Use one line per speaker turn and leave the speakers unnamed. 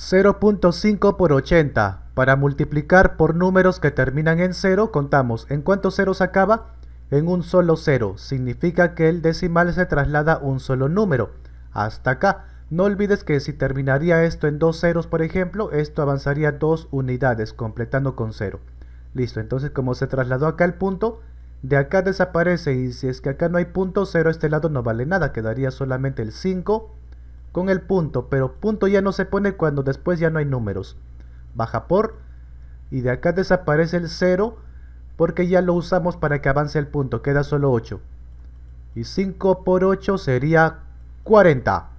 0.5 por 80. Para multiplicar por números que terminan en 0, contamos en cuántos ceros acaba en un solo 0. Significa que el decimal se traslada un solo número. Hasta acá. No olvides que si terminaría esto en dos ceros, por ejemplo, esto avanzaría dos unidades, completando con 0. Listo, entonces como se trasladó acá el punto, de acá desaparece y si es que acá no hay punto, 0 este lado no vale nada, quedaría solamente el 5 con el punto, pero punto ya no se pone cuando después ya no hay números. Baja por y de acá desaparece el 0 porque ya lo usamos para que avance el punto, queda solo 8. Y 5 por 8 sería 40.